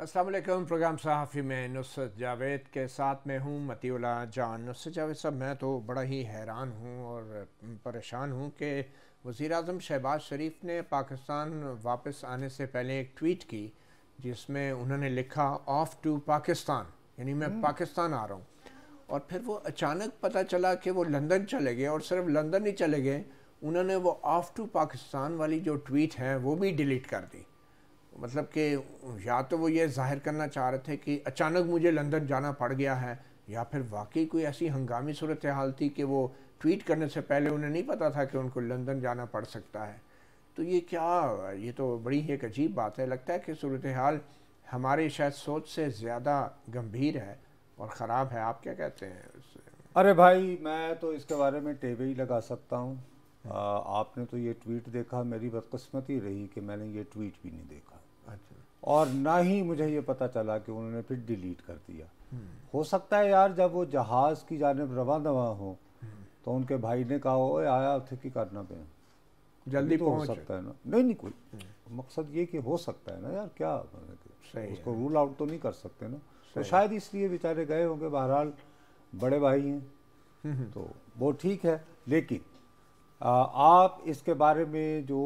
Aslam programme सहाफ़ी में नुसरत जावेद के साथ में हूँ मतीउला जान नुसरत जावेद साहब मैं तो बड़ा ही हैरान हूँ और परेशान हूँ कि वज़ी अजम शहबाज शरीफ ने पाकिस्तान वापस आने से पहले एक ट्वीट की जिसमें उन्होंने लिखा ऑफ़ टू पाकिस्तान यानी मैं हम्म। पाकिस्तान आ रहा हूँ और फिर वो अचानक पता चला कि वो लंदन चले गए और सिर्फ लंदन ही चले गए उन्होंने वो ऑफ़ टू पाकिस्तान वाली जो ट्वीट है वो भी डिलीट कर दी मतलब कि या तो वो ये जाहिर करना चाह रहे थे कि अचानक मुझे लंदन जाना पड़ गया है या फिर वाकई कोई ऐसी हंगामी सूरत हाल थी कि वो ट्वीट करने से पहले उन्हें नहीं पता था कि उनको लंदन जाना पड़ सकता है तो ये क्या ये तो बड़ी ही एक अजीब बात है लगता है कि सूरत हाल हमारे शायद सोच से ज़्यादा गंभीर है और ख़राब है आप क्या कहते हैं उससे अरे भाई मैं तो इसके बारे में टेबे ही लगा सकता हूँ आपने तो ये ट्वीट देखा मेरी बदकस्मती रही कि मैंने ये ट्वीट भी नहीं देखा और ना ही मुझे ये पता चला कि उन्होंने फिर डिलीट कर दिया हम्म। हो सकता है यार जब वो जहाज़ की जानब रवा दवा हो हम्म। तो उनके भाई ने कहा ओ आया उसे की करना पे जल्दी तो हो सकता है ना नहीं नहीं कोई हम्म। मकसद ये कि हो सकता है ना यार क्या मतलब सही उसको रूल आउट तो नहीं कर सकते ना तो शायद इसलिए बेचारे गए होंगे बहरहाल बड़े भाई हैं तो वो ठीक है लेकिन आ, आप इसके बारे में जो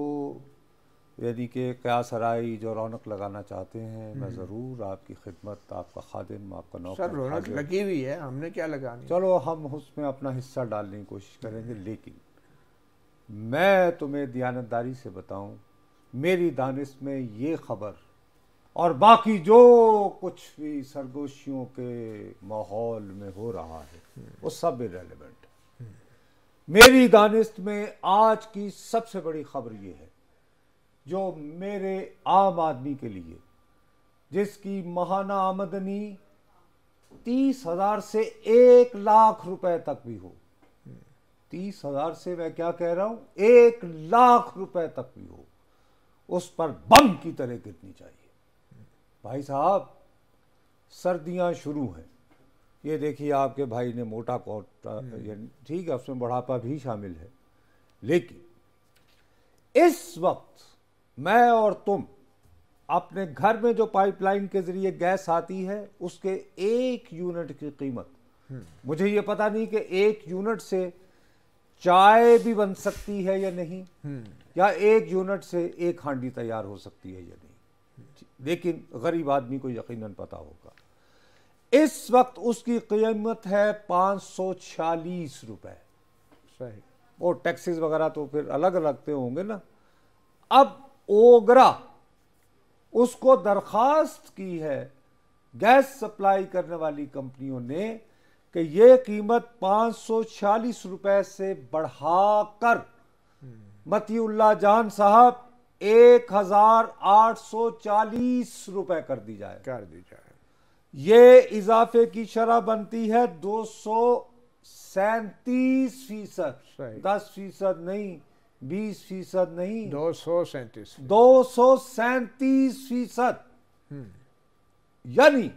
यानी कि क्या सराई जो रौनक लगाना चाहते हैं मैं हम्म। ज़रूर आपकी खिदमत आपका खादिम आपका नौकर सर रौनक लगी हुई है हमने क्या लगानी चलो हम उसमें अपना हिस्सा डालने की कोशिश करेंगे हम्म। लेकिन मैं तुम्हें दयानतदारी से बताऊं मेरी दानिश में ये खबर और बाकी जो कुछ भी सरगोशियों के माहौल में हो रहा है हम्म। वो सब इरेलीवेंट मेरी दानिश में आज की सबसे बड़ी खबर ये है जो मेरे आम आदमी के लिए जिसकी महाना आमदनी तीस हजार से एक लाख रुपए तक भी हो तीस हजार से मैं क्या कह रहा हूं एक लाख रुपए तक भी हो उस पर बम की तरह गिरनी चाहिए भाई साहब सर्दियां शुरू हैं ये देखिए आपके भाई ने मोटा कोट हम्म। ठीक है उसमें बढ़ापा भी शामिल है लेकिन इस वक्त मैं और तुम अपने घर में जो पाइपलाइन के जरिए गैस आती है उसके एक यूनिट की कीमत हम्म। मुझे ये पता नहीं कि एक यूनिट से चाय भी बन सकती है या नहीं हम्म। या एक यूनिट से एक हांडी तैयार हो सकती है या नहीं हम्म। लेकिन गरीब आदमी को यकीनन पता होगा इस वक्त उसकी कीमत है पाँच सौ छियालीस रुपये सही और टैक्सेस वगैरह तो फिर अलग लगते होंगे ना अब ओगरा उसको दरख्वास्त की है गैस सप्लाई करने वाली कंपनियों ने कि यह कीमत पांच सौ छियालीस रुपए से बढ़ाकर मतीउल्ला जान साहब एक हजार आठ सौ चालीस रुपए कर दी जाए कर दी जाए ये इजाफे की शरह बनती है दो सौ सैतीस फीसद दस फीसद नहीं बीस फीसद नहीं दो सौ सैंतीस दो सौ सैतीस फीसद हम्म। यानी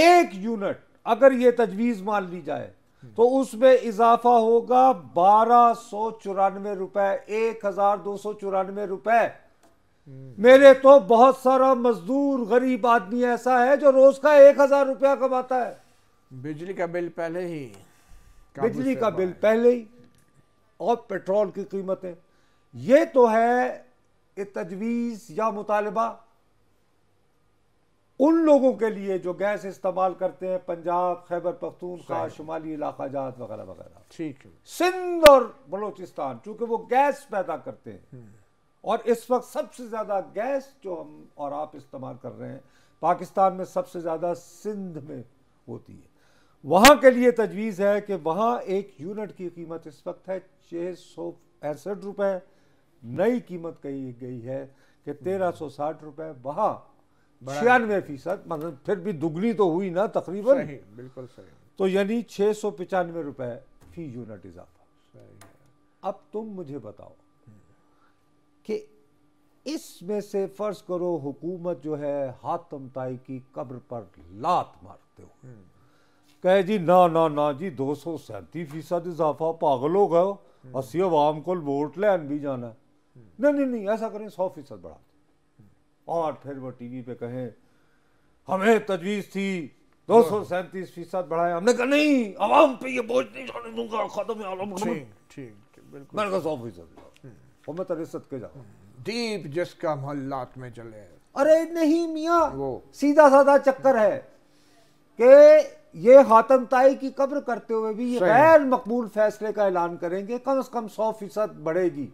एक यूनिट अगर ये तजवीज़ मान ली जाए हम्म। तो उसमें इजाफा होगा बारह सौ चौरानवे रुपए एक हजार दो सौ चौरानवे रुपए हम्म। मेरे तो बहुत सारा मजदूर गरीब आदमी ऐसा है जो रोज का एक हजार रुपया कमाता है बिजली का बिल पहले ही बिजली का बिल पहले ही और पेट्रोल की कीमतें ये तो है तजवीज़ या मुतालबा उन लोगों के लिए जो गैस इस्तेमाल करते हैं पंजाब खैबर पख्तूनखा शुमाली इलाका जात वगैरह वगैरह ठीक है सिंध और बलोचिस्तान चूंकि वो गैस पैदा करते हैं हम्म। और इस वक्त सबसे ज़्यादा गैस जो हम और आप इस्तेमाल कर रहे हैं पाकिस्तान में सबसे ज़्यादा सिंध में होती है वहां के लिए तजवीज़ है कि वहां एक यूनिट की कीमत इस वक्त है छह सौ पैंसठ रुपए नई कीमत कही गई है कि तेरह सौ साठ रुपए वहां छियानवे फीसद मतलब फिर भी दुगनी तो हुई ना तकरीबन बिल्कुल सही तो यानी छह सौ पचानवे रुपए फी यूनिट इजाफा अब तुम मुझे बताओ कि इसमें से फ़र्ज़ करो हुकूमत जो है हाथमताई की कब्र पर लात मारते हुए हम्म। कहे जी ना ना ना जी दो सौ सैंती फीसद इजाफा पागल हो गए ਅਸੀਂ ਆਵਾਮ ਕੋਲ ਵੋਟ ਲੈਣ ਵੀ ਜਾਣਾ नहीं नहीं नहीं ऐसा करें सौ फीसद बढ़ा दें और फिर वो टीवी पे कहें हमें तजवीज़ थी दो सौ सैंतीस फीसद बढ़ाए हमने कहा नहीं आवाम पे ये बोझ नहीं जाने दूंगा खत्म आलम मैंने कहा सौ फीसद और मैं तरह सद के जाऊँ दीप जिसका मोहल्लात में चले अरे नहीं मिया वो सीधा साधा चक्कर है कि ये हातम ताई की कब्र करते हुए भी ये गैर मकबूल फैसले का ऐलान करेंगे कम अज कम सौ फीसद बढ़ेगी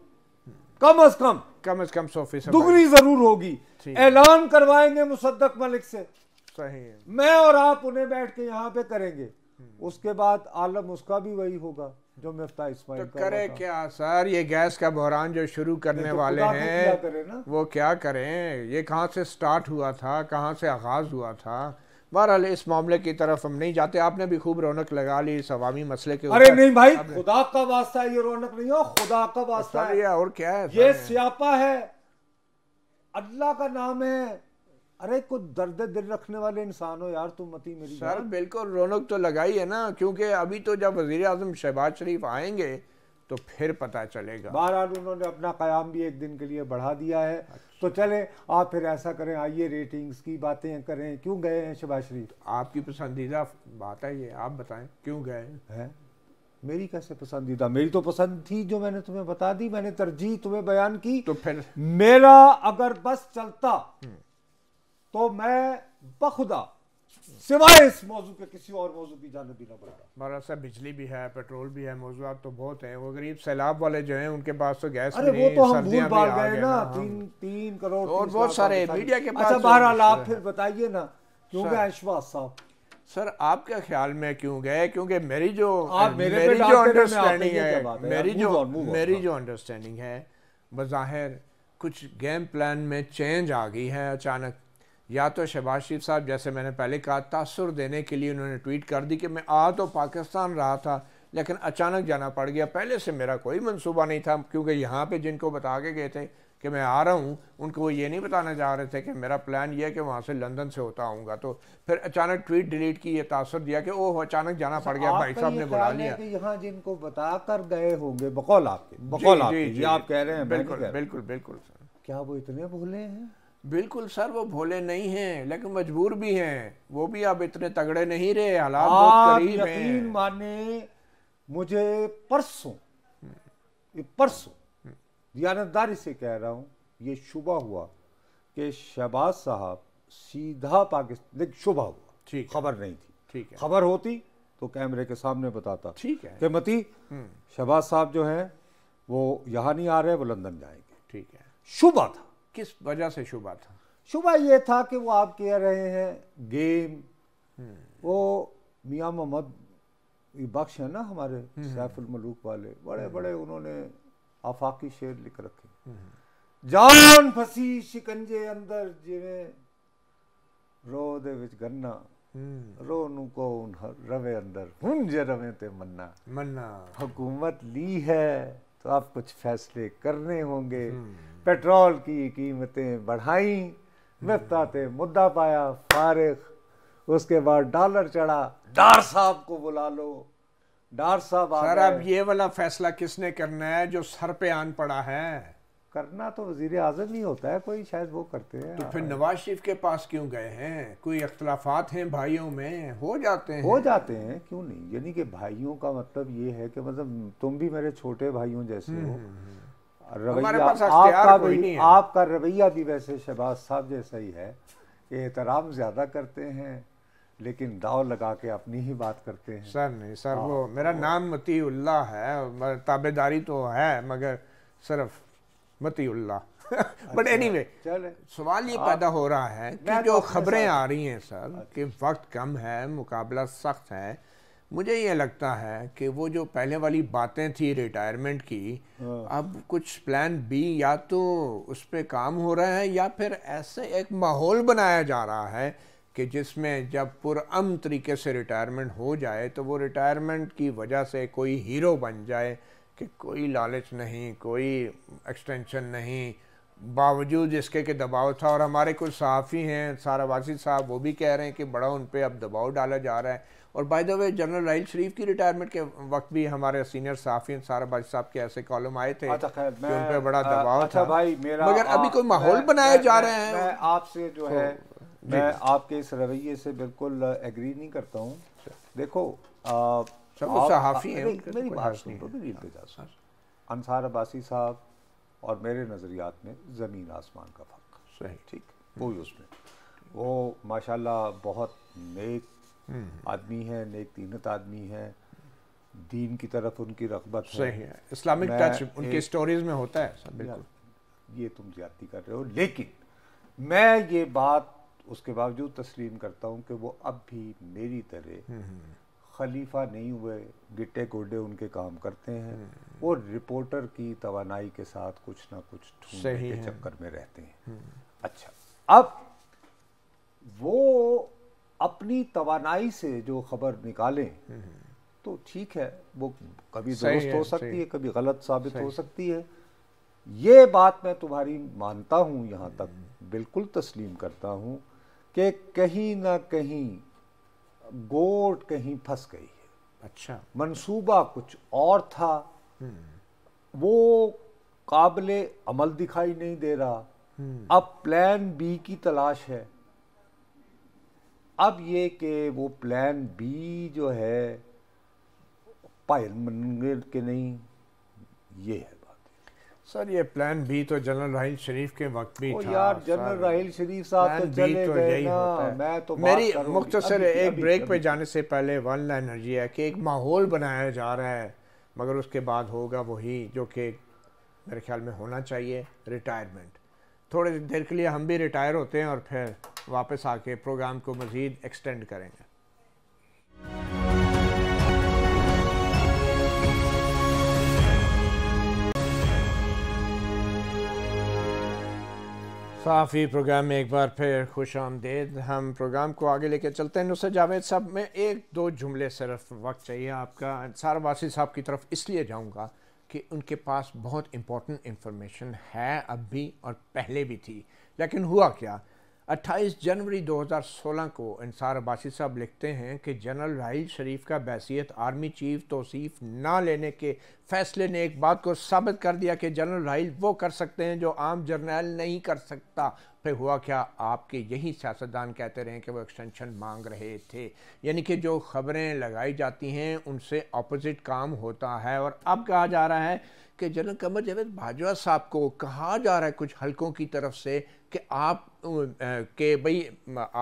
कम अज कम कम अज कम सौ फीसद दुगनी जरूर होगी ऐलान करवाएंगे मुसद्दक मलिक से सही मैं और आप उन्हें बैठ के यहाँ पे करेंगे उसके बाद आलम उसका भी वही होगा जो मिफ्ता इस्माइल तो करे क्या सर ये गैस का बहरान जो शुरू करने तो वाले हैं वो क्या करें ये कहाँ से स्टार्ट हुआ था कहाँ से आगाज हुआ था बहरहाल इस मामले की तरफ हम नहीं जाते आपने भी खूब रौनक लगा ली इस अवामी मसले के अरे नहीं भाई खुदा का वास्ता ये रौनक नहीं हो खुदा का वास्ता अच्छा है और क्या है ये स्यापा है अल्लाह का नाम है अरे कुछ दर्द दिल रखने वाले इंसान हो यार तुम मती मेरी सर बिल्कुल रौनक तो लगाई है ना क्योंकि अभी तो जब वजीर अजम शहबाज शरीफ आएंगे तो फिर पता चलेगा बहरहाल उन्होंने अपना क्याम भी एक दिन के लिए बढ़ा दिया है अच्छा। तो चले आप फिर ऐसा करें आइए रेटिंग्स की बातें करें क्यों गए हैं शबाज शरीफ तो आपकी पसंदीदा बात है ये आप बताएं क्यों गए हैं मेरी कैसे पसंदीदा मेरी तो पसंद थी जो मैंने तुम्हें बता दी मैंने तरजीह तुम्हें बयान की तो फिर मेरा अगर बस चलता हम्म। तो मैं बखुदा सिवाय इस मौजू के किसी और मौजू की जानब भी ना बढ़ा हमारा साहब बिजली भी है पेट्रोल भी है मौजूद तो बहुत है वो गरीब सैलाब वाले जो है उनके पास तो गैस अरे वो तो हम भूल भाग गए ना तीन हाँ। तीन करोड़ और बहुत सारे मीडिया के अच्छा, पास अच्छा बहरहाल तो- आप हाँ। फिर बताइए ना क्यों गए अशवास साहब सर आपके ख्याल में क्यों गए क्योंकि मेरी जो मेरी जो अंडरस्टैंडिंग है मेरी जो मेरी हाँ। जो अंडरस्टैंडिंग है बज़ाहिर कुछ गेम प्लान में चेंज आ गई है अचानक या तो शहबाज शरीफ साहब जैसे मैंने पहले कहा तासर देने के लिए उन्होंने ट्वीट कर दी कि मैं आ तो पाकिस्तान रहा था लेकिन अचानक जाना पड़ गया पहले से मेरा कोई मंसूबा नहीं था क्योंकि यहाँ पे जिनको बता के गए थे कि मैं आ रहा हूँ उनको वो ये नहीं बताना चाह रहे थे कि मेरा प्लान ये है कि वहाँ से लंदन से होता आऊँगा तो फिर अचानक ट्वीट डिलीट की ये तासर दिया कि ओह अचानक जाना पड़ गया भाई साहब ने बुला लिया यहाँ जिनको बता कर गए होंगे बकौल आपके बकौल आप कह रहे हैं बिल्कुल बिल्कुल बिल्कुल क्या वो इतने भूले हैं बिल्कुल सर वो भोले नहीं हैं लेकिन मजबूर भी हैं वो भी अब इतने तगड़े नहीं रहे हालात बहुत करीब यकीन माने मुझे परसों ये परसों दियानतदारी से कह रहा हूँ ये शुबा हुआ कि शहबाज साहब सीधा पाकिस्तान लेकिन शुबा हुआ ठीक खबर नहीं थी ठीक है खबर होती तो कैमरे के सामने बताता ठीक है मती हम्म। शहबाज साहब जो हैं वो यहाँ नहीं आ रहे वो लंदन जाएंगे ठीक है शुबा था किस वजह से शुबा था शुबा ये था कि वो आप कह रहे हैं गेम वो मियाँ मोहम्मद बख्श है ना हमारे हम्म। सैफुल मलूक वाले बड़े बड़े हम्म। उन्होंने आफाकी शेर लिख रखे जान फसी शिकंजे अंदर जिमें रो दे विच गन्ना हम्म। रो नू को रवे अंदर हुन जे रवे ते मन्ना मन्ना हुकूमत ली है तो आप कुछ फैसले करने होंगे पेट्रोल की कीमतें बढ़ाई मिफ्ता मुद्दा पाया फारिग उसके बाद डॉलर चढ़ा डार साहब को बुला लो डार साहब सर अब ये वाला फैसला किसने करना है जो सर पे आन पड़ा है करना तो वजीर आजम ही होता है कोई शायद वो करते हैं तो फिर नवाज शरीफ के पास क्यों गए हैं कोई अख्तलाफात हैं भाइयों में हो जाते हैं हो जाते हैं क्यों नहीं यानी कि भाइयों का मतलब ये है कि मतलब तुम भी मेरे छोटे भाइयों जैसे हो हम्म, हम्म, हम्म। रवैया आपका भी आपका रवैया भी वैसे शहबाज साहब जैसा ही है कि एहतराम ज़्यादा करते हैं लेकिन दाव लगा के अपनी ही बात करते हैं सर नहीं सर हाँ, वो मेरा वो, नाम मतीउल्ला है ताबेदारी तो है मगर सिर्फ मतीउल्ला बट एनी वे सवाल ये पैदा हो रहा है कि जो तो खबरें आ रही हैं सर कि अच्छा। वक्त कम है मुकाबला सख्त है मुझे ये लगता है कि वो जो पहले वाली बातें थी रिटायरमेंट की हाँ। अब कुछ प्लान बी या तो उस पर काम हो रहा है या फिर ऐसे एक माहौल बनाया जा रहा है कि जिसमें जब पुरम तरीके से रिटायरमेंट हो जाए तो वो रिटायरमेंट की वजह से कोई हीरो बन जाए कि कोई लालच नहीं कोई एक्सटेंशन नहीं बावजूद इसके कि दबाव था और हमारे कुछ सहाफ़ी हैं सारा वासी साहब वो भी कह रहे हैं कि बड़ा उन पर अब दबाव डाला जा रहा है और by the way general Raheel Sharif की रिटायरमेंट के वक्त भी हमारे सीनियर सहाफ़ी सारा भाई साहब के ऐसे कॉलम आए थे अच्छा उन पर बड़ा दबाव अच्छा था भाई मेरा मगर अभी कोई माहौल बनाया जा रहे हैं आपसे जो तो, है मैं आपके इस रवैये से बिल्कुल एग्री नहीं करता हूँ देखो अनसार तो हाँ। अब्बासी साहब और मेरे नज़रियात में ज़मीन आसमान का फ़र्क सही ठीक कोई उसमें वो माशाल्लाह बहुत नेक हम्म। आदमी है नेक तीनत आदमी है दीन की तरफ उनकी रगबत सही है इस्लामिक टच उनके स्टोरीज में होता है बिल्कुल ये तुम ज्यादा कर रहे हो लेकिन मैं ये बात उसके बावजूद तस्लीम करता हूँ कि वो अब भी मेरी तरह हम्म, हम्म। खलीफा नहीं हुए गिट्टे गोडे उनके काम करते हैं वो रिपोर्टर की तवानाई के साथ कुछ ना कुछ ढूंढने के चक्कर में रहते हैं अच्छा अब वो अपनी तवानाई से जो खबर निकालें तो ठीक है वो कभी दुरुस्त हो सकती है कभी गलत साबित हो सकती है ये बात मैं तुम्हारी मानता हूँ यहाँ तक बिल्कुल तस्लीम करता हूँ कि कहीं ना कहीं गोट कहीं फंस गई है अच्छा मंसूबा कुछ और था हम्म। वो काबिल अमल दिखाई नहीं दे रहा हम्म। अब प्लान बी की तलाश है अब ये कि वो प्लान बी जो है पायल मंगल के नहीं ये है बात सर ये प्लान बी तो जनरल राहिल शरीफ के वक्त भी था यार जनरल राहिल शरीफ साहब तो चले तो गए ना मैं तो मेरी मुख्तसर एक ब्रेक पे जाने से पहले वन लाइनर है कि एक माहौल बनाया जा रहा है मगर उसके बाद होगा वही जो कि मेरे ख्याल में होना चाहिए रिटायरमेंट थोड़ी देर के लिए हम भी रिटायर होते हैं और फिर वापस आके प्रोग्राम को मज़ीद एक्सटेंड करेंगे साफ़ी प्रोग्राम में एक बार फिर खुश आमदेद हम प्रोग्राम को आगे लेके चलते हैं नुसर जावेद साहब में एक दो जुमले सिर्फ वक्त चाहिए आपका सारा वासी साहब की तरफ इसलिए जाऊँगा कि उनके पास बहुत इम्पोर्टेंट इन्फॉर्मेशन है अब भी और पहले भी थी लेकिन हुआ क्या 28 जनवरी 2016 को इंसार अब्बासी साहब लिखते हैं कि जनरल राहिल शरीफ का बैसीत आर्मी चीफ तोसीफ ना लेने के फैसले ने एक बात को साबित कर दिया कि जनरल राहिल वो कर सकते हैं जो आम जर्नैल नहीं कर सकता फिर हुआ क्या आपके यही सियासतदान कहते रहे कि वो एक्सटेंशन मांग रहे थे यानी कि जो खबरें लगाई जाती हैं उनसे अपोजिट काम होता है और अब कहा जा रहा है कि जनरल कमर जावेद बाजवा साहब को कहा जा रहा है कुछ हलकों की तरफ से कि आप के भाई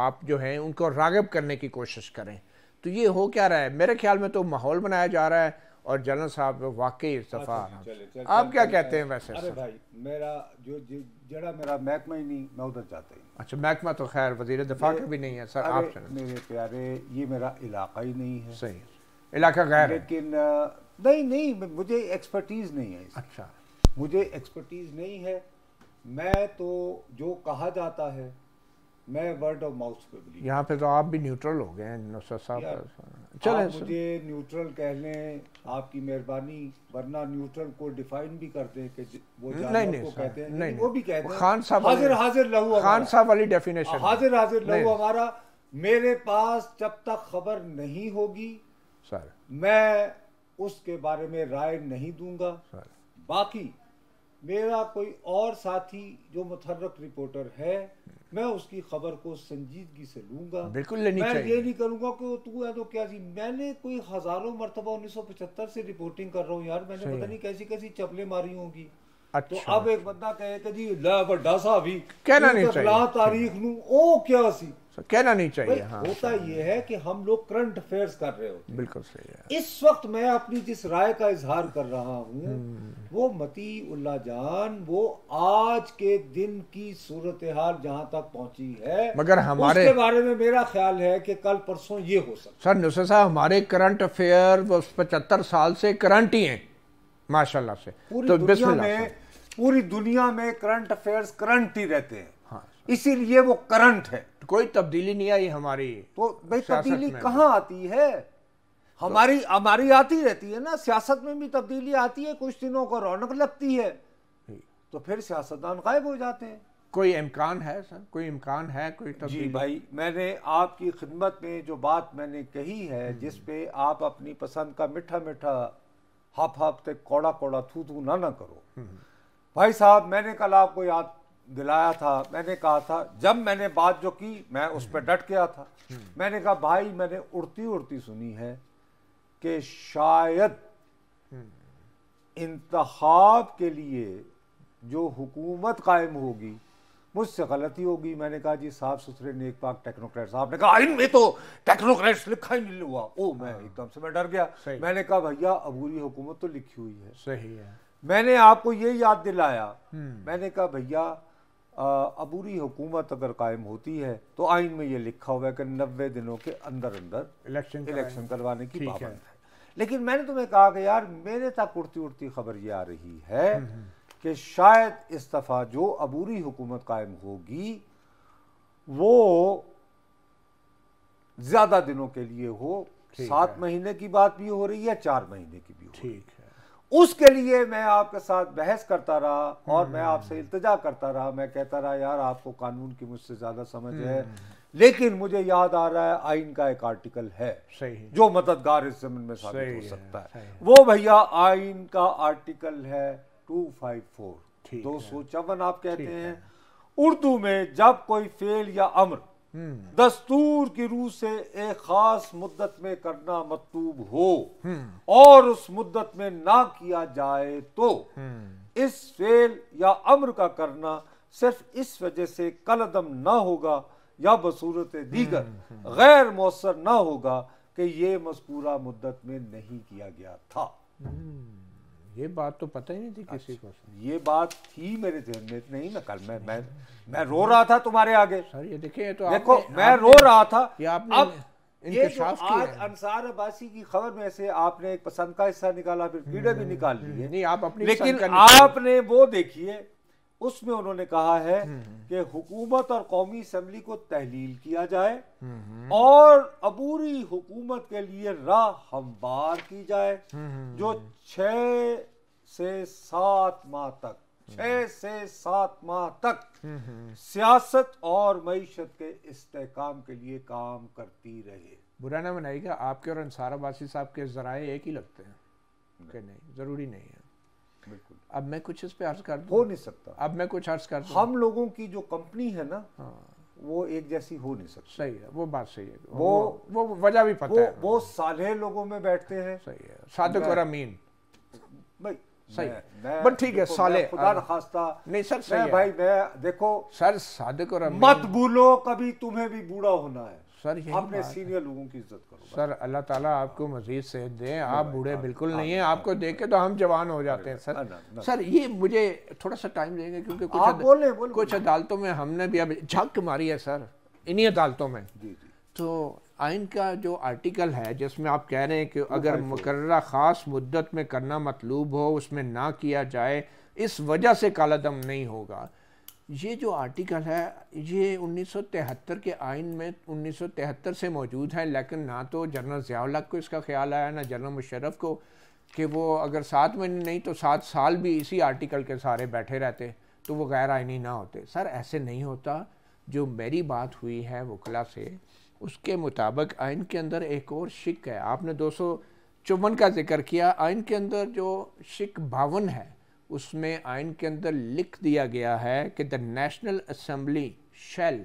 आप जो हैं उनको रागब करने की कोशिश करें तो ये हो क्या रहा है मेरे ख्याल में तो माहौल बनाया जा रहा है और जनरल साहब वाकई इस्तीफा अच्छा, आप क्या कहते हैं वैसे अरे भाई मेरा जो जड़ा मेरा महकमा ही नहीं मैं उधर जाते ही अच्छा महकमा तो खैर वजीर दफा का भी नहीं है सर आप मेरे प्यारे ये मेरा इलाका ही नहीं है सही इलाका गैर लेकिन नहीं नहीं मुझे एक्सपर्टीज नहीं है अच्छा मुझे एक्सपर्टीज नहीं है मैं तो जो कहा जाता है मैं वर्ड ऑफ माउथ पे बिलीव यहाँ पे तो आप भी न्यूट्रल हो गए हैं मुझे न्यूट्रल कह लें आपकी मेहरबानी वरना न्यूट्रल को डिफाइन भी करते हैं कि वो नहीं, नहीं, को कहते हैं नहीं, वो भी कहते हैं खान साहब हाजिर हाजिर लहू खान साहब वाली डेफिनेशन हाजिर हाजिर लहू हमारा मेरे पास जब तक खबर नहीं होगी सर मैं उसके बारे में राय नहीं दूंगा बाकी मेरा कोई और साथी जो मुथर्रक रिपोर्टर है मैं उसकी खबर को संजीदगी से लूंगा बिल्कुल मैं चाहिए। ये नहीं करूंगा कि तू है तो क्या जी मैंने कोई हजारों मरतबा 1975 से रिपोर्टिंग कर रहा हूँ यार मैंने पता नहीं कैसी कैसी चपले मारी होंगी तो अच्छा। तो अब एक बंदा कहे कि जी ला बड़ा सा भी कहना नहीं चाहिए तारीख नू ओ क्या सी कहना नहीं चाहिए हाँ, होता यह है कि हम लोग करंट अफेयर्स कर रहे होते बिल्कुल सही है इस वक्त मैं अपनी जिस राय का इजहार कर रहा हूँ हम्म। वो मती उल्ला जान वो आज के दिन की सूरत हाल जहाँ तक पहुँची है मगर हमारे उसके बारे में मेरा ख्याल है कि कल परसों ये हो सकता सर नुसर साहब हमारे करंट अफेयर वो पचहत्तर साल से करंट ही है माशाला से पूरी तो दुनिया में पूरी दुनिया में करंट अफेयर्स करंट ही रहते हैं इसीलिए वो करंट है कोई तब्दीली नहीं आई हमारी तो भाई तब्दीली कहाँ आती है हमारी तो, हमारी आती रहती है ना सियासत में भी तब्दीली आती है कुछ दिनों को रौनक लगती है तो फिर सियासतदान गायब हो जाते हैं कोई इम्कान है सर कोई इम्कान है कोई तब्दीली जी भाई मैंने आपकी खिदमत में जो बात मैंने कही है हम्म। जिस पे आप अपनी पसंद का मीठा मीठा हाफ हाफ तक कौड़ा कौड़ा थू थू ना ना करो हम्म। भाई साहब मैंने कल आपको याद दिलाया था मैंने कहा था जब मैंने बात जो की मैं उस पर डट गया था मैंने कहा भाई मैंने उड़ती उड़ती सुनी है कि शायद इंतहाब के लिए जो हुकूमत कायम होगी मुझसे गलती होगी मैंने कहा जी साफ सुथरे नेक पाक टेक्नोक्रेट साहब ने कहा में तो टेक्नोक्रेट लिखा ही नहीं हुआ ओ मैं हाँ। एकदम से मैं डर गया मैंने कहा भैया अबूरी हुकूमत तो लिखी हुई है सही है मैंने आपको ये याद दिलाया हम्म। मैंने कहा भैया अबूरी हुकूमत अगर कायम होती है तो आइन में ये लिखा हुआ है कि नब्बे दिनों के अंदर अंदर इलेक्शन इलेक्शन करवाने की बात है।, है लेकिन मैंने तुम्हें कहा कि यार मेरे तक उड़ती उड़ती खबर ये आ रही है हम्म, हम्म। कि शायद इस दफ़ा जो अबूरी हुकूमत कायम होगी वो ज़्यादा दिनों के लिए हो सात महीने की बात भी हो रही है चार महीने की भी हो ठीक उसके लिए मैं आपके साथ बहस करता रहा और मैं हम्म। आपसे इल्तजा करता रहा मैं कहता रहा यार आपको कानून की मुझसे ज़्यादा समझ है हम्म। लेकिन मुझे याद आ रहा है आइन का एक आर्टिकल है सही जो मददगार इस जमीन में साबित हो सकता है वो भैया आइन का आर्टिकल है टू फाइव फोर दो सौ चौवन आप कहते हैं उर्दू में जब कोई फेल या अम्र हम्म। दस्तूर की रूह से एक खास मुद्दत में करना मतलूब हो हम्म। और उस मुद्दत में ना किया जाए तो हम्म। इस फेल या अम्र का करना सिर्फ इस वजह से कलदम ना होगा या बसूरत दीगर गैर मौसर ना होगा कि ये मजकूरा मुद्दत में नहीं किया गया था ये बात तो पता ही नहीं थी किसी अच्छा। को ये बात थी मेरे जहन में नहीं ना कल मैं मैं मैं रो रहा था तुम्हारे आगे सर ये देखिए तो देखो मैं रो रहा था ये आपने अब ये जो आज अंसार अब्बासी की खबर में से आपने एक पसंद का हिस्सा निकाला फिर कीड़े भी हम्म, निकाल हम्म, लिए नहीं आप अपनी लेकिन आपने वो देखिए उसमें उन्होंने कहा है हम्म, कि हुकूमत और कौमी असम्बली को तहलील किया जाए और अबूरी हुकूमत के लिए राह हमवार की जाए जो छह से सात माह तक हम्म। छह से सात माह तक हम्म, हम्म। सियासत और मीशत के इस्तेकाम के लिए काम करती रहे बुरा ना बनाएगा आपके और अंसार अब्बासी साहब के जराए एक ही लगते हैं कि नहीं ज़रूरी नहीं है बिल्कुल अब मैं कुछ इस पे अर्ज कर हो नहीं सकता अब मैं कुछ अर्ज कर हम लोगों की जो कंपनी है ना हाँ। वो एक जैसी हो नहीं सकती सही है वो बात सही है वो वो, वजह भी पता वो, है वो साले लोगों में बैठते हैं सही है साधक और अमीन भाई सही बट ठीक है साले खुदा हाँ। खास्ता नहीं सर सही भाई मैं देखो सर सादिक और मत भूलो कभी तुम्हें भी बूढ़ा होना है सर अपने सीनियर लोगों की इज्जत करो सर अल्लाह ताला आपको मजीद सेहत दे आप बूढ़े बिल्कुल नहीं है आपको देख के तो हम जवान हो जाते हैं सर सर ये मुझे थोड़ा सा टाइम देंगे क्योंकि कुछ कुछ अदालतों में हमने भी अब झक मारी है सर इन्हीं अदालतों में जी जी तो आइन का जो आर्टिकल है जिसमें आप कह रहे हैं कि अगर मुकर ख़ास मुद्दत में करना मतलूब हो उसमें ना किया जाए इस वजह से काला दम नहीं होगा ये जो आर्टिकल है ये 1973 के आइन में 1973 से मौजूद है लेकिन ना तो जनरल ज़ियालक को इसका ख्याल आया ना जनरल मुशरफ को कि वो अगर सात महीने नहीं तो सात साल भी इसी आर्टिकल के सहारे बैठे रहते तो वो गैर आइनी ना होते सर ऐसे नहीं होता जो मेरी बात हुई है वकला से उसके मुताबिक आयन के अंदर एक और शिक है आपने दो सौ चौवन का जिक्र किया आयन के अंदर जो शिक बावन है उसमें आयन के अंदर लिख दिया गया है कि the national assembly shall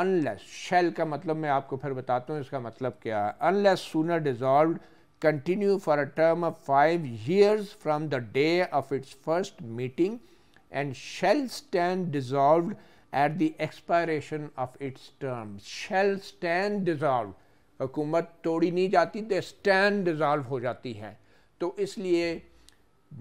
unless shall का मतलब मैं आपको फिर बताता हूँ इसका मतलब क्या है unless sooner dissolved continue for a term of five years from the day of its first meeting and shall stand dissolved at the expiration of its term shall stand dissolved हुकूमत तोड़ी नहीं जाती दे स्टैंड डिजॉल्व हो जाती है तो इसलिए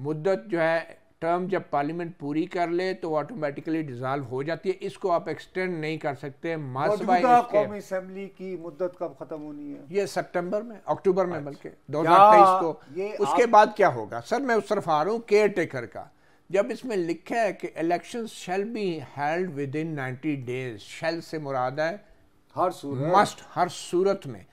मुद्दत जो है टर्म जब पार्लियामेंट पूरी कर ले तो ऑटोमेटिकली डिजॉल्व हो जाती है इसको आप एक्सटेंड नहीं कर सकते असेंबली की मुद्दत कब ख़त्म होनी है ये सितंबर में अक्टूबर में अच्छा। बल्कि दो हज़ार तेईस को उसके आप... बाद क्या होगा सर मैं उस तरफ आ रहा हूँ केयर टेकर का जब इसमें लिखा है कि election shall be held within ninety days shall से मुराद है हर सूरत मस्ट हर सूरत में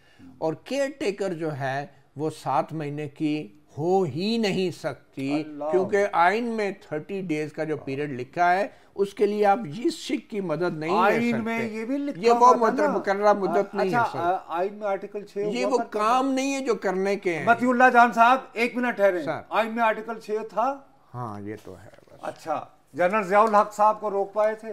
और केयर टेकर जो है वो सात महीने की हो ही नहीं सकती क्योंकि आइन में थर्टी डेज का जो पीरियड लिखा है उसके लिए आप जिस शिक की मदद नहीं ले सकते में ये भी लिखा ये वो मतलब मुकर्रा मुद्दत नहीं अच्छा, है आइन में आर्टिकल छह ये वो काम नहीं है जो करने के मतियुल्ला जान साहब एक मिनट ठहरे आइन में आर्टिकल छह था हाँ ये तो है बस अच्छा जनरल जियाउल हक साहब को रोक पाए थे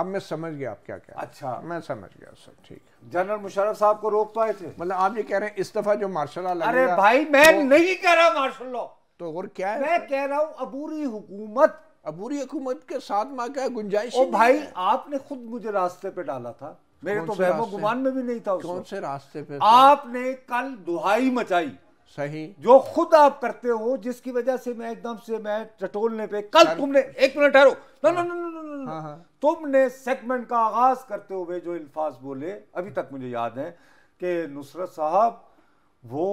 अब मैं समझ गया आप क्या कह रहे हैं अच्छा मैं समझ गया सब ठीक जनरल मुशरफ साहब को रोक पाए थे मतलब आप ये कह रहे हैं इस दफा जो मार्शल लॉ अरे भाई मैं तो, नहीं कह रहा मार्शल लॉ तो और क्या है मैं कह रहा हूँ अबूरी हुकूमत अबूरी हुकूमत के साथ माँ क्या गुंजाइश ओ भाई आपने खुद मुझे रास्ते पे डाला था मेरे तो वहमो गुमान में भी नहीं था कौन से रास्ते पे आपने कल दुहाई मचाई सही जो खुद आप करते हो जिसकी वजह से मैं एकदम से मैं चटोलने पे कल तुमने एक मिनट ठहरो ना ना ना तुमने सेगमेंट का आगाज करते हुए जो अल्फाज बोले अभी तक मुझे याद है कि नुसरत साहब वो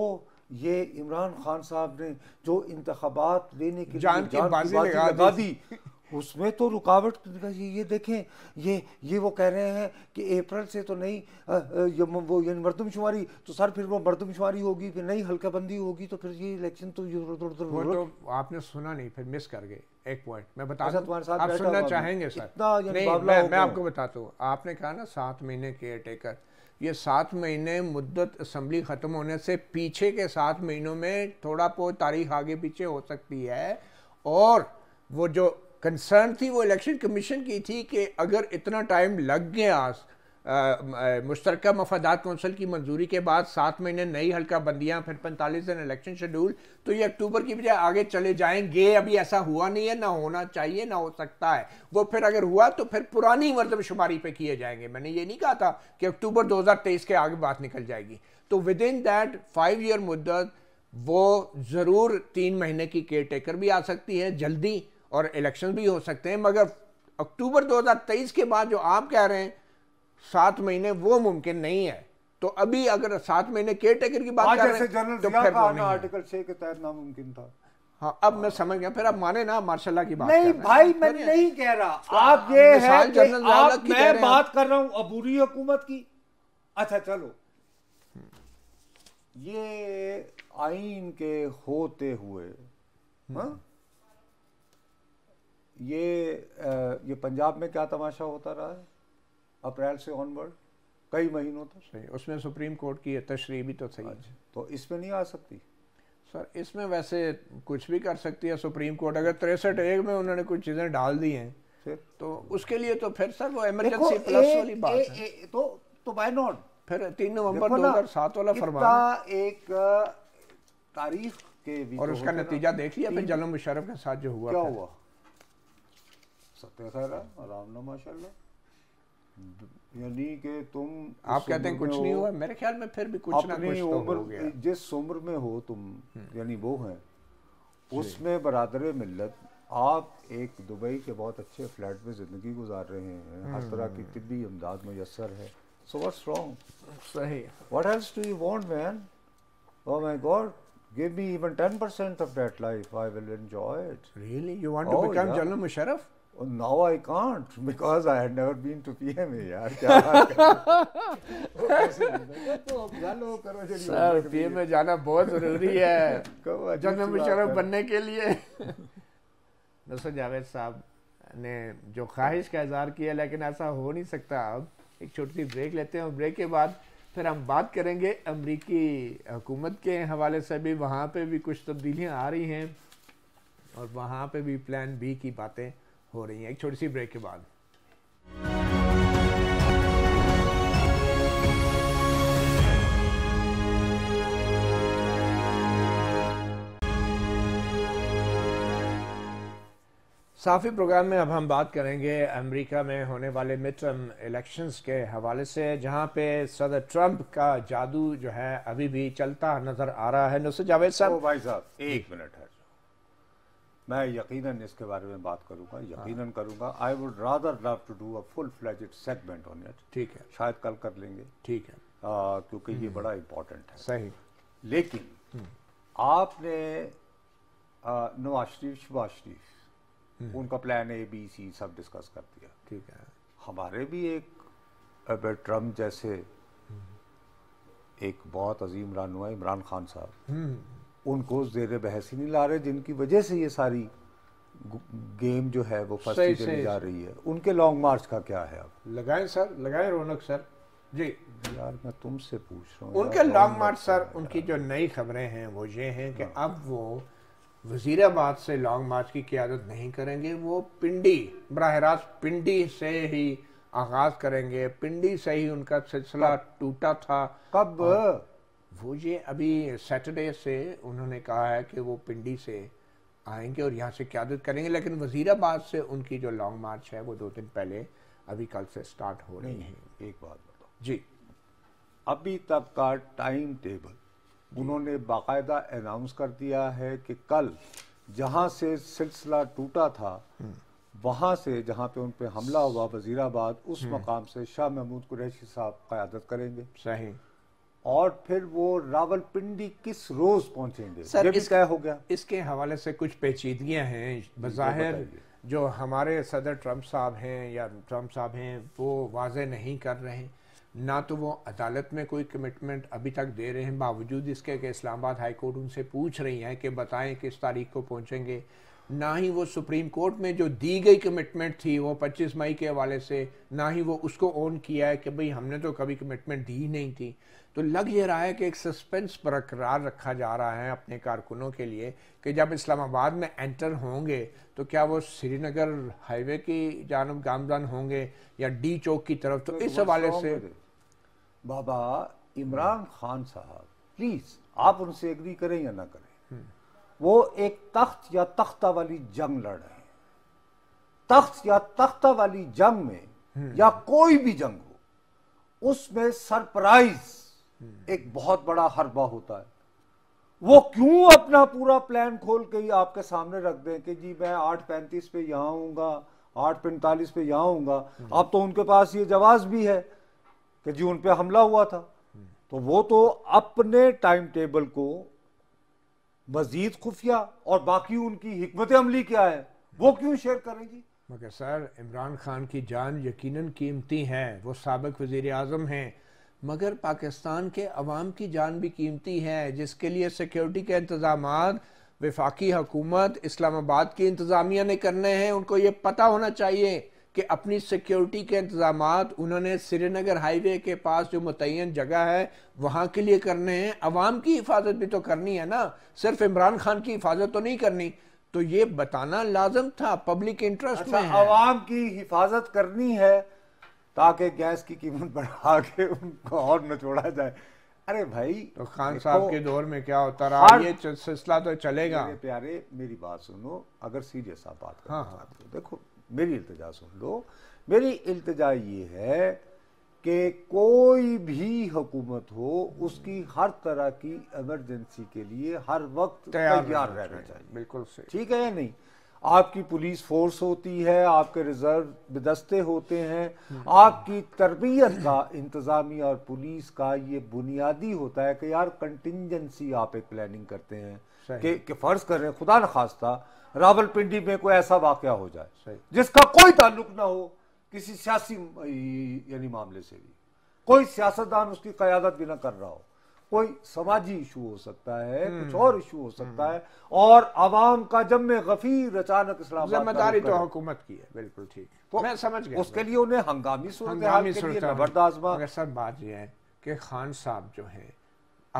ये इमरान खान साहब ने जो इंतखबात लेने के जान की बाजी लगा दी उसमें तो रुकावट ये देखें ये ये वो कह रहे हैं कि अप्रैल से तो नहीं आ, ये वो यानी मरदमशुमारी तो सर फिर वो मरदमशुमारी होगी फिर नई हल्काबंदी होगी तो फिर ये इलेक्शन तो ये दुर, दुर, तो आपने सुना नहीं फिर मिस कर गए एक पॉइंट मैं बता अच्छा, तुम्हारे साथ आप सुनना चाहेंगे सर नहीं मैं, मैं आपको बताता हूँ आपने कहा ना सात महीने केयर टेकर ये सात महीने मुद्दत असम्बली ख़त्म होने से पीछे के सात महीनों में थोड़ा बहुत तारीख आगे पीछे हो सकती है और वो जो कंसर्न थी वो इलेक्शन कमीशन की थी कि अगर इतना टाइम लग गया मुश्तरक मफादात कौंसिल की मंजूरी के बाद सात महीने नई हल्का बंदियाँ फिर पैंतालीस दिन इलेक्शन शेड्यूल तो ये अक्टूबर की बजाय आगे चले जाएंगे अभी ऐसा हुआ नहीं है ना होना चाहिए ना हो सकता है वो फिर अगर हुआ तो फिर पुरानी मरदमशुमारी पे किए जाएंगे मैंने ये नहीं कहा था कि अक्टूबर दो हज़ार तेईस के आगे बात निकल जाएगी तो within that five year मुद्दत वो ज़रूर तीन महीने की केयर टेकर भी आ सकती है जल्दी और इलेक्शन भी हो सकते हैं मगर अक्टूबर 2023 के बाद जो आप कह रहे हैं सात महीने वो मुमकिन नहीं है तो अभी अगर सात महीने केयर टेकर की बात कर रहे हैं तो फिर आर्टिकल छह के तहत नामुमकिन था हाँ अब मैं समझ गया फिर आप माने ना मार्शाला की बात नहीं भाई मैं नहीं कह रहा हाँ, आप ये है आप मैं बात कर रहा हूँ अबूरी हुकूमत की अच्छा चलो ये आइन के होते हुए हाँ ये ये पंजाब में क्या तमाशा होता रहा है अप्रैल से ऑनवर्ड कई महीनों तक सही उसमें सुप्रीम कोर्ट की तशरी भी तो सही अच्छा, तो इसमें नहीं आ सकती सर इसमें वैसे कुछ भी कर सकती है सुप्रीम कोर्ट अगर तिरसठ एक में उन्होंने कुछ चीज़ें डाल दी हैं तो उसके लिए तो फिर सर वो एमरजेंसी प्लस वाली बात ए, है तो तो बाय नॉट फिर तीन नवंबर दो हजार सात वाला फरमान एक तारीख के और तो उसका नतीजा देख लिया फिर जलम मुशरफ के साथ जो हुआ क्या हुआ सत्य सारा राम ना माशाल्लाह यानी कि तुम आप कहते हैं कुछ नहीं हुआ मेरे ख्याल में फिर भी कुछ ना कुछ तो हो गया जिस उम्र में हो तुम हम्म। यानी वो है उसमें बरदर मिलत आप एक दुबई के बहुत अच्छे फ्लैट में ज़िंदगी गुजार रहे हैं हर हम्म। तरह की तिबी इमदाद मैसर है सो वट स्ट्रॉन्ग सही what else to you want man oh my god give me even 10% of that life i will enjoy it really you want oh, to become yeah. jalal musharraf Well, now I can't because I had never been to PMA यार क्या तो अब जानो करो sir PMA जाना बहुत ज़रूरी है जनरल मुशरफ बनने के लिए नसर जावेद साहब ने जो ख्वाहिश का इजहार किया लेकिन ऐसा हो नहीं सकता अब एक छोटी सी ब्रेक लेते हैं और ब्रेक के बाद फिर हम बात करेंगे अमरीकी हुकूमत के हवाले से भी वहाँ पे भी कुछ तब्दीलियाँ आ रही हैं और वहाँ पे भी प्लान बी की बातें हो रही हैं एक छोटी सी ब्रेक के बाद साफ़ी प्रोग्राम में अब हम बात करेंगे अमेरिका में होने वाले मिड टर्म इलेक्शंस के हवाले से जहां पे सदर ट्रंप का जादू जो है अभी भी चलता नज़र आ रहा है नुसर जावेद साहब भाई साहब एक मिनट है मैं यकीनन इसके बारे में बात करूंगा यकीनन हाँ। करूंगा I would rather love to do a full fledged segment on it ठीक है शायद कल कर लेंगे ठीक है क्योंकि ये हम्म। बड़ा इम्पोर्टेंट है सही लेकिन हम्म। आपने नवाज शरीफ शबाज शरीफ हम्म। उनका प्लान ए बी सी सब डिस्कस कर दिया ठीक है हमारे भी एक ट्रम्प जैसे एक बहुत अजीम रानुआ इमरान खान साहब उनको जेर बहस ही नहीं ला रहे जिनकी वजह से ये सारी गेम जो है वो फंसती चली जा रही है उनके लॉन्ग मार्च का क्या है अब लगाएं सर लगाएं रौनक सर जी यार मैं तुमसे पूछ रहा हूँ उनके लॉन्ग मार्च सर उनकी जो नई खबरें हैं वो ये हैं कि हाँ। अब वो वजीराबाद से लॉन्ग मार्च की क्यादत नहीं करेंगे वो पिंडी बरह रास्त पिंडी से ही आगाज करेंगे पिंडी से ही उनका सिलसिला टूटा था कब वो ये अभी सैटरडे से उन्होंने कहा है कि वो पिंडी से आएंगे और यहाँ से क्यादत करेंगे लेकिन वज़ीराबाद से उनकी जो लॉन्ग मार्च है वो दो दिन पहले अभी कल से स्टार्ट हो रही है एक बात बताओ जी अभी तक का टाइम टेबल उन्होंने बाकायदा अनाउंस कर दिया है कि कल जहाँ से सिलसिला टूटा था हम्म। वहाँ से जहाँ पे उन पर हमला हुआ वजीराबाद उस हम्म। मकाम से शाह महमूद कुरैशी साहब क़्यादत करेंगे सही और फिर वो रावलपिंडी किस रोज पहुंचेंगे सर ये भी हो गया इसके हवाले से कुछ पेचीदगियां हैं तो बज़ाहिर जो हमारे सदर ट्रम्प साहब हैं या ट्रम्प साहब हैं वो वाजे नहीं कर रहे हैं ना तो वो अदालत में कोई कमिटमेंट अभी तक दे रहे हैं बावजूद इसके कि इस्लामाबाद हाई कोर्ट उनसे पूछ रही है कि बताएं किस तारीख को पहुंचेंगे ना ही वो सुप्रीम कोर्ट में जो दी गई कमिटमेंट थी वो 25 मई के हवाले से ना ही वो उसको ऑन किया है कि भाई हमने तो कभी कमिटमेंट दी नहीं थी तो लग ये रहा है कि एक सस्पेंस बरकरार रखा जा रहा है अपने कारकुनों के लिए कि जब इस्लामाबाद में एंटर होंगे तो क्या वो श्रीनगर हाईवे की जानब गामदान होंगे या डी चौक की तरफ तो, तो इस हवाले से बाबा इमरान खान साहब प्लीज़ आप उनसे एग्री करें या ना करें वो एक तख्त या तख्ता वाली जंग लड़ रहे हैं तख्त या तख्ता वाली जंग में हम्म। या कोई भी जंग हो उसमें सरप्राइज हम्म। एक बहुत बड़ा हरबा होता है वो क्यों अपना पूरा प्लान खोल के ही आपके सामने रख दें कि जी मैं आठ पैंतीस पे यहां आऊंगा आठ पैंतालीस पे यहां आऊंगा हम्म। अब तो उनके पास ये जवाब भी है कि जी उन पर हमला हुआ था तो वो तो अपने टाइम टेबल को मजीद खुफिया और बाकी उनकी हमत अमली क्या है वो क्यों शेयर करेंगी मगर सर इमरान खान की जान यकीनन कीमती है वो सबक वज़ी अजम हैं मगर पाकिस्तान के अवाम की जान भी कीमती है जिसके लिए सिक्योरिटी के इंतजाम वफाकी हकूमत इस्लामाबाद की इंतज़ामिया ने करने हैं उनको ये पता होना चाहिए कि अपनी सिक्योरिटी के इंतजाम उन्होंने श्रीनगर हाईवे के पास जो मुतन जगह है वहाँ के लिए करने हैं अवाम की हिफाजत भी तो करनी है ना सिर्फ इमरान खान की हिफाजत तो नहीं करनी तो ये बताना लाजम था पब्लिक इंटरेस्ट अच्छा, में आवाम की हिफाजत करनी है ताकि गैस की कीमत बढ़ा के उनको और न छोड़ा जाए अरे भाई तो खान साहब के दौर में क्या होता रहा ये सिलसिला तो चलेगा मेरे प्यारे मेरी बात सुनो अगर सीरियस आप बात हाँ, हाँ। देखो मेरी इल्तजा सुन लो मेरी इल्तजा ये है कि कोई भी हुकूमत हो उसकी हर तरह की इमरजेंसी के लिए हर वक्त तैयार रहना चाहिए बिल्कुल ठीक है या नहीं आपकी पुलिस फोर्स होती है आपके रिजर्व दस्ते होते हैं हम्म। आपकी तरबियत का इंतज़ामी और पुलिस का ये बुनियादी होता है कि यार कंटिजेंसी आप एक प्लानिंग करते हैं कि, कर फ़र्ज़ करें खुदा न खास्ता रावलपिंडी में कोई ऐसा वाक्य हो जाए जिसका कोई ताल्लुक ना हो किसी सियासी यानी मामले से भी कोई सियासतदान उसकी क्यादत भी ना कर रहा हो कोई समाजी इशू हो सकता है हम्म। कुछ और इशू हो सकता हम्म। है और आवाम का जब में गफीर अचानक इस्लाम जिम्मेदारी तो हुकूमत की है बिल्कुल ठीक तो मैं समझ गया उसके लिए उन्हें हंगामी हंगामी बर्दाश्त सर बात यह है कि खान साहब जो है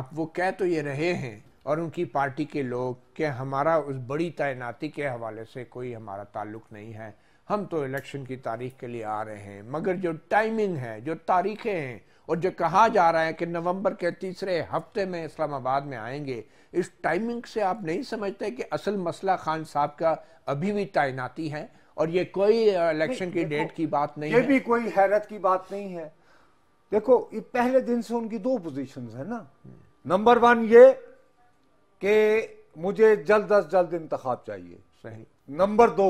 अब वो कह तो ये रहे हैं और उनकी पार्टी के लोग कि हमारा उस बड़ी तैनाती के हवाले से कोई हमारा ताल्लुक नहीं है हम तो इलेक्शन की तारीख के लिए आ रहे हैं मगर जो टाइमिंग है जो तारीखें हैं और जो कहा जा रहा है कि नवंबर के तीसरे हफ्ते में इस्लामाबाद में आएंगे इस टाइमिंग से आप नहीं समझते कि असल मसला खान साहब का अभी भी तैनाती है और ये कोई इलेक्शन की डेट की बात नहीं ये है। भी कोई हैरत की बात नहीं है देखो ये पहले दिन से उनकी दो पोजीशंस है ना नंबर वन ये कि मुझे जल्द अज जल्द इंतखब चाहिए सही नंबर दो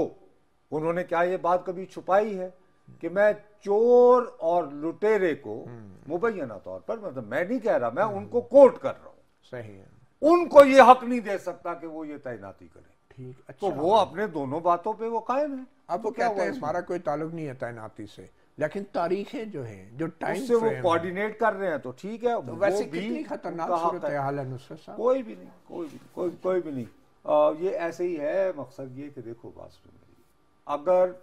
उन्होंने क्या ये बात कभी छुपाई है कि मैं चोर और लुटेरे को हम्म। मुबैना तौर पर मतलब मैं नहीं कह रहा मैं हम्म। उनको कोर्ट कर रहा हूँ सही है उनको ये हक नहीं दे सकता कि वो ये तैनाती करें ठीक तो अच्छा तो वो अपने दोनों बातों पे वो कायम है अब तो, क्या कहते हैं हमारा कोई ताल्लुक नहीं है तैनाती से लेकिन तारीखें जो हैं जो टाइम से वो कोऑर्डिनेट कर रहे हैं तो ठीक है तो वैसे वो कितनी खतरनाक सूरत है कोई भी नहीं कोई भी कोई कोई भी नहीं आ, ये ऐसे ही है मकसद ये कि देखो बात सुन मेरी अगर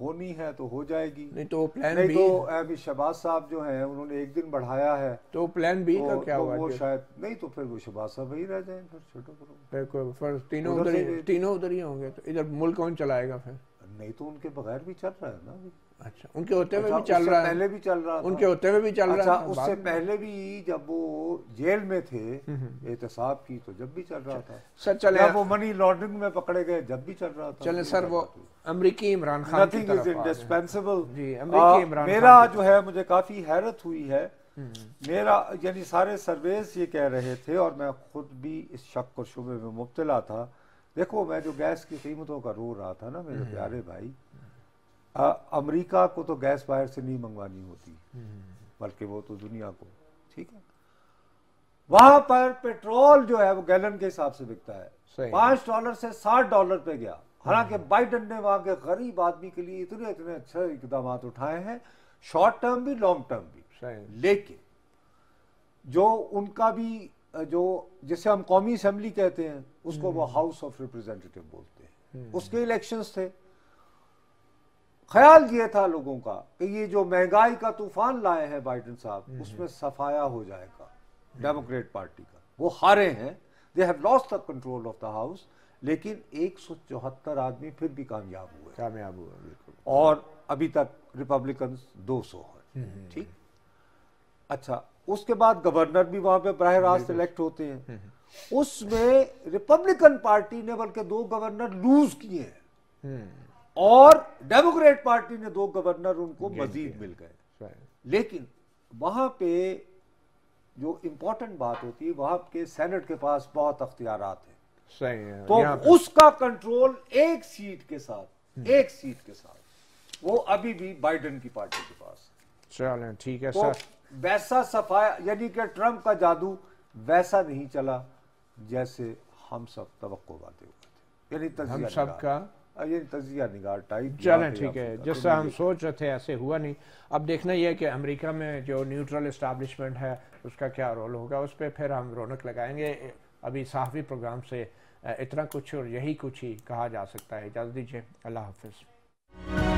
होनी है तो हो जाएगी नहीं तो प्लान नहीं बी तो अभी शहबाज साहब जो हैं उन्होंने एक दिन बढ़ाया है तो प्लान बी तो, का क्या तो वो शायद नहीं तो फिर वो शहबाज साहब ही रह जाए फिर छोटो करो फिर तीनों उधर तीनों उधर ही होंगे तो इधर मुल्क कौन चलाएगा फिर नहीं तो उनके बगैर भी चल रहा है ना अच्छा, अच्छा उनके होते हुए भी चल रहा है पहले भी चल रहा अच्छा, उनके होते हुए भी चल रहा है उससे पहले भी जब वो जेल में थे हम्म, हम्म। एहतसाब की तो जब भी चल रहा अच्छा, था सर चले वो मनी लॉन्ड्रिंग में पकड़े गए जब भी चल रहा था चले सर वो अमरीकी Imran Khan nothing is indispensable जी अमरीकी इमरान मेरा जो है मुझे काफी हैरत हुई है हम्म, मेरा यानी सारे सर्वेस ये कह रहे थे और मैं खुद भी इस शक और शुबे में मुबतला था देखो मैं जो गैस की कीमतों का रो रहा था ना मेरे प्यारे भाई अमेरिका को तो गैस बाहर से नहीं मंगवानी होती बल्कि वो तो दुनिया को ठीक है वहां पर पेट्रोल जो है वो गैलन के हिसाब से बिकता है पांच डॉलर से साठ डॉलर पे गया हम्म। हालांकि बाइडन ने वहां के गरीब आदमी के लिए इतने इतने अच्छे इकदाम उठाए हैं शॉर्ट टर्म भी लॉन्ग टर्म भी लेकिन जो उनका भी जो जिसे हम कौमी असम्बली कहते हैं उसको वो हम्म। हाउस ऑफ रिप्रेजेंटेटिव बोलते हैं हम्म। उसके इलेक्शंस थे ख्याल ये था लोगों का कि ये जो महंगाई का तूफान लाए हैं बाइडन साहब हम्म, उसमें हम्म। सफाया हो जाएगा हम्म। डेमोक्रेट पार्टी का वो हारे हैं they have lost the control of the house लेकिन एक आदमी फिर भी कामयाब हुए कामयाब हुए बिल्कुल और अभी तक रिपब्लिकन 200 है ठीक अच्छा उसके बाद गवर्नर भी वहां पे बरह रास्त इलेक्ट होते हैं उसमें रिपब्लिकन पार्टी ने बल्कि दो गवर्नर लूज किए हैं और डेमोक्रेट पार्टी ने दो गवर्नर उनको मजीद मिल गए लेकिन वहां पे जो इंपॉर्टेंट बात होती है वहां के सेनेट के पास बहुत अख्तियार है सही है तो उसका कंट्रोल एक सीट के साथ hmm. एक सीट के साथ वो अभी भी बाइडन की पार्टी के पास चलें ठीक है तो सर वैसा सफाया यानी कि ट्रंप का जादू वैसा नहीं चला जैसे हम सब तो हुए थे यानी हम सब का ये तजिया निगार टाइप चलें ठीक है जैसा हम सोच रहे थे ऐसे हुआ नहीं अब देखना यह है कि अमेरिका में जो न्यूट्रल इस्टाब्लिशमेंट है उसका क्या रोल होगा उस पर फिर हम रौनक लगाएंगे अभी साहवी प्रोग्राम से इतना कुछ और यही कुछ ही कहा जा सकता है इजाज़त दीजिए अल्लाह हाफिज़